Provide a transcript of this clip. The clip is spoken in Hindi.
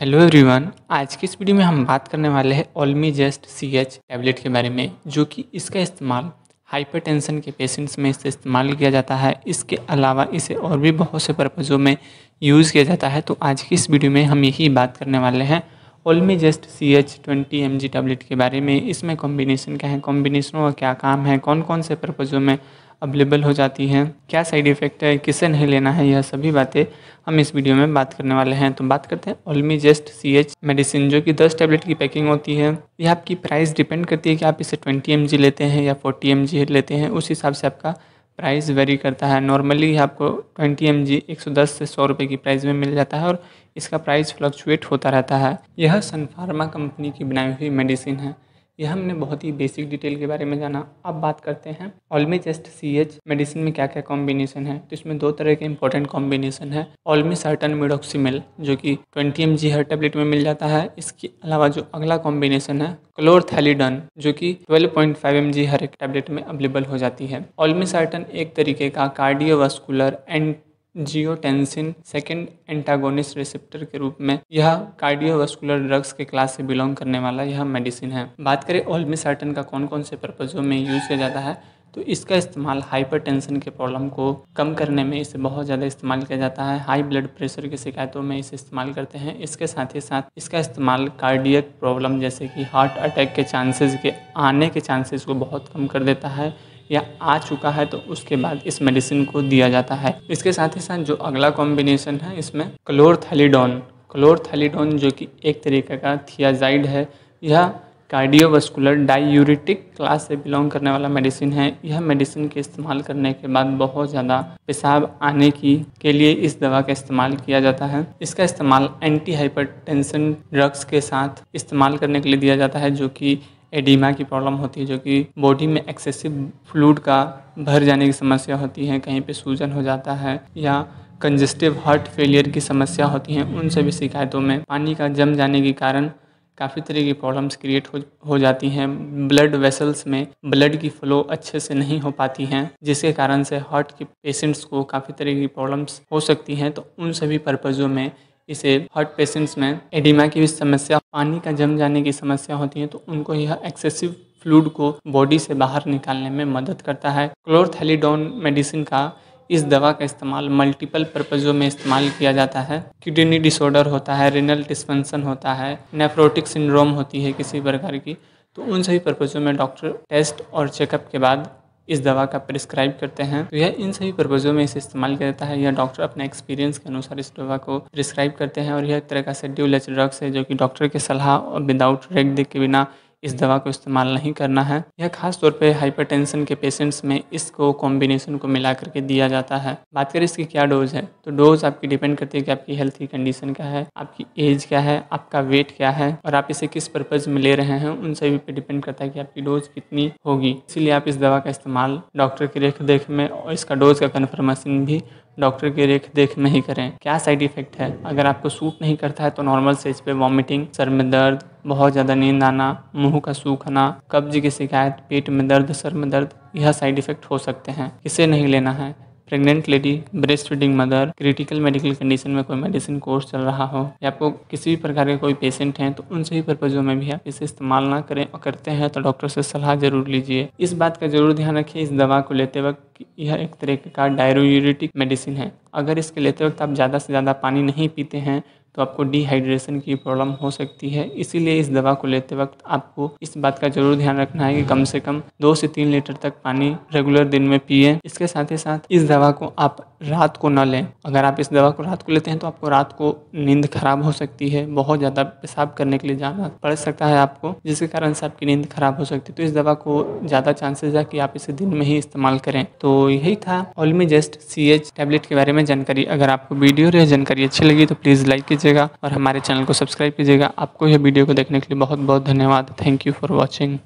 हेलो एवरीवन आज की इस वीडियो में हम बात करने वाले हैं ओलमी जेस्ट सी एच टैबलेट के बारे में जो कि इसका इस्तेमाल हाइपरटेंशन के पेशेंट्स में इसे इस्तेमाल किया जाता है इसके अलावा इसे और भी बहुत से पर्पज़ों में यूज़ किया जाता है तो आज की इस वीडियो में हम यही बात करने वाले हैं Olmezest C H twenty M G tablet के बारे में इसमें कॉम्बिनेशन क्या है कॉम्बिनेशनों का क्या काम है कौन कौन से पर्पज़ों में अवेलेबल हो जाती हैं क्या साइड इफ़ेक्ट है किसे नहीं लेना है यह सभी बातें हम इस वीडियो में बात करने वाले हैं तो बात करते हैं ओलमी जेस्ट सी एच मेडिसिन जो कि 10 टैबलेट की पैकिंग होती है यह आपकी प्राइस डिपेंड करती है कि आप इसे 20 एम लेते हैं या 40 एम लेते हैं उस हिसाब से आपका प्राइस वेरी करता है नॉर्मली आपको ट्वेंटी एम जी एक सौ दस से सौ रुपये की प्राइस में मिल जाता है और इसका प्राइस फ्लक्चुएट होता रहता है यह सनफार्मा कंपनी की बनाई हुई मेडिसिन है यह हमने बहुत ही बेसिक डिटेल के बारे में जाना अब बात करते हैं ऑलमेजेस्ट सी एच मेडिसिन में क्या क्या कॉम्बिनेशन है तो इसमें दो तरह के इंपॉर्टेंट कॉम्बिनेशन है ऑलमी सर्टन जो कि 20 एम हर टेबलेट में मिल जाता है इसके अलावा जो अगला कॉम्बिनेशन है क्लोरथैलीडन जो कि 12.5 पॉइंट हर एक टैबलेट में अवेलेबल हो जाती है ऑलमी एक तरीके का cardiovascular angiotensin second antagonist receptor के रूप में यह कार्डियोवास्कुलर ड्रग्स के क्लास से बिलोंग करने वाला यह मेडिसिन है बात करें ओल्मिसार्टन का कौन कौन से पर्पज़ों में यूज़ किया जाता है तो इसका इस्तेमाल हाइपरटेंशन के प्रॉब्लम को कम करने में इसे बहुत ज़्यादा इस्तेमाल किया जाता है हाई ब्लड प्रेशर की शिकायतों में इसे इस्तेमाल करते हैं इसके साथ ही साथ इसका इस्तेमाल कार्डियक प्रॉब्लम जैसे कि हार्ट अटैक के चांसेस के आने के चांसेस को बहुत कम कर देता है या आ चुका है तो उसके बाद इस मेडिसिन को दिया जाता है इसके साथ ही साथ जो अगला कॉम्बिनेशन है इसमें क्लोरथैलीडोन क्लोरथैलीडोन जो कि एक तरीके का थियाजाइड है यह कार्डियोवास्कुलर डायूरिटिक क्लास से बिलोंग करने वाला मेडिसिन है यह मेडिसिन के इस्तेमाल करने के बाद बहुत ज़्यादा पेशाब आने की के लिए इस दवा का इस्तेमाल किया जाता है इसका इस्तेमाल एंटी हाइपरटेंशन ड्रग्स के साथ इस्तेमाल करने के लिए दिया जाता है जो कि एडिमा की प्रॉब्लम होती है जो कि बॉडी में एक्सेसिव फ्लूड का भर जाने की समस्या होती है कहीं पे सूजन हो जाता है या कंजेस्टिव हार्ट फेलियर की समस्या होती हैं उन सभी शिकायतों में पानी का जम जाने के कारण काफ़ी तरह की प्रॉब्लम्स क्रिएट हो हो जाती हैं ब्लड वेसल्स में ब्लड की फ्लो अच्छे से नहीं हो पाती हैं जिसके कारण से हार्ट के पेशेंट्स को काफ़ी तरह की प्रॉब्लम्स हो सकती हैं तो उन सभी पर्पज़ों में इसे हार्ट पेशेंट्स में एडिमा की भी समस्या पानी का जम जाने की समस्या होती है तो उनको यह एक्सेसिव फ्लूड को बॉडी से बाहर निकालने में मदद करता है क्लोरथेलीडोन मेडिसिन का इस दवा का इस्तेमाल मल्टीपल पर्पज़ों में इस्तेमाल किया जाता है किडनी डिसऑर्डर होता है रिनल डिस्फंक्शन होता है नेफ्रोटिक सिंड्रोम होती है किसी प्रकार की तो उन सभी पर्पज़ों में डॉक्टर टेस्ट और चेकअप के बाद इस दवा का प्रिस्क्राइब करते हैं तो यह इन सभी पर्पज़ों में इसे इस्तेमाल किया जाता है यह डॉक्टर अपने एक्सपीरियंस के अनुसार इस दवा को प्रिस्क्राइब करते हैं और यह एक तरह का शेड्यूल एच ड्रग्स है जो कि डॉक्टर के सलाह और विदाउट रेट देख के बिना इस दवा को इस्तेमाल नहीं करना है यह खास तौर पे हाइपरटेंशन के पेशेंट्स में इसको कॉम्बिनेशन को मिला करके दिया जाता है बात करें इसकी क्या डोज है तो डोज आपकी डिपेंड करती है कि आपकी हेल्थ की कंडीशन क्या है आपकी एज क्या है आपका वेट क्या है और आप इसे किस पर्पज में ले रहे हैं उन सभी पे डिपेंड करता है कि आपकी डोज कितनी होगी इसीलिए आप इस दवा का इस्तेमाल डॉक्टर की रेख देख में और इसका डोज का कन्फर्मेशन भी डॉक्टर की रेख देख में ही करें क्या साइड इफेक्ट है अगर आपको सूट नहीं करता है तो नॉर्मल सेज पे वॉमिटिंग सर में दर्द बहुत ज़्यादा नींद आना मुंह का सूखना कब्ज की शिकायत पेट में दर्द सर में दर्द यह साइड इफ़ेक्ट हो सकते हैं इसे नहीं लेना है pregnant lady breast feeding mother critical medical condition में कोई मेडिसिन कोर्स चल रहा हो या आपको किसी भी प्रकार के कोई पेशेंट हैं तो उन सभी पर्पजों में भी आप इसे इस्तेमाल ना करें और करते हैं तो डॉक्टर से सलाह जरूर लीजिए इस बात का जरूर ध्यान रखिए इस दवा को लेते वक्त यह एक तरह का डायरोटिक मेडिसिन है अगर इसके लेते वक्त आप ज़्यादा से ज़्यादा पानी नहीं पीते हैं तो आपको डिहाइड्रेशन की प्रॉब्लम हो सकती है इसीलिए इस दवा को लेते वक्त आपको इस बात का जरूर ध्यान रखना है कि कम से कम दो से तीन लीटर तक पानी रेगुलर दिन में पिए इसके साथ ही साथ इस दवा को आप रात को ना लें अगर आप इस दवा को रात को लेते हैं तो आपको रात को नींद खराब हो सकती है बहुत ज़्यादा पेशाब करने के लिए जाना पड़ सकता है आपको जिसके कारण से आपकी नींद खराब हो सकती है तो इस दवा को ज़्यादा चांसेस है कि आप इसे दिन में ही इस्तेमाल करें तो यही था ऑलमी जस्ट सी एच टैबलेट के बारे में जानकारी अगर आपको वीडियो और जानकारी अच्छी लगी तो प्लीज़ लाइक कीजिएगा और हमारे चैनल को सब्सक्राइब कीजिएगा आपको यह वीडियो को देखने के लिए बहुत बहुत धन्यवाद थैंक यू फॉर वॉचिंग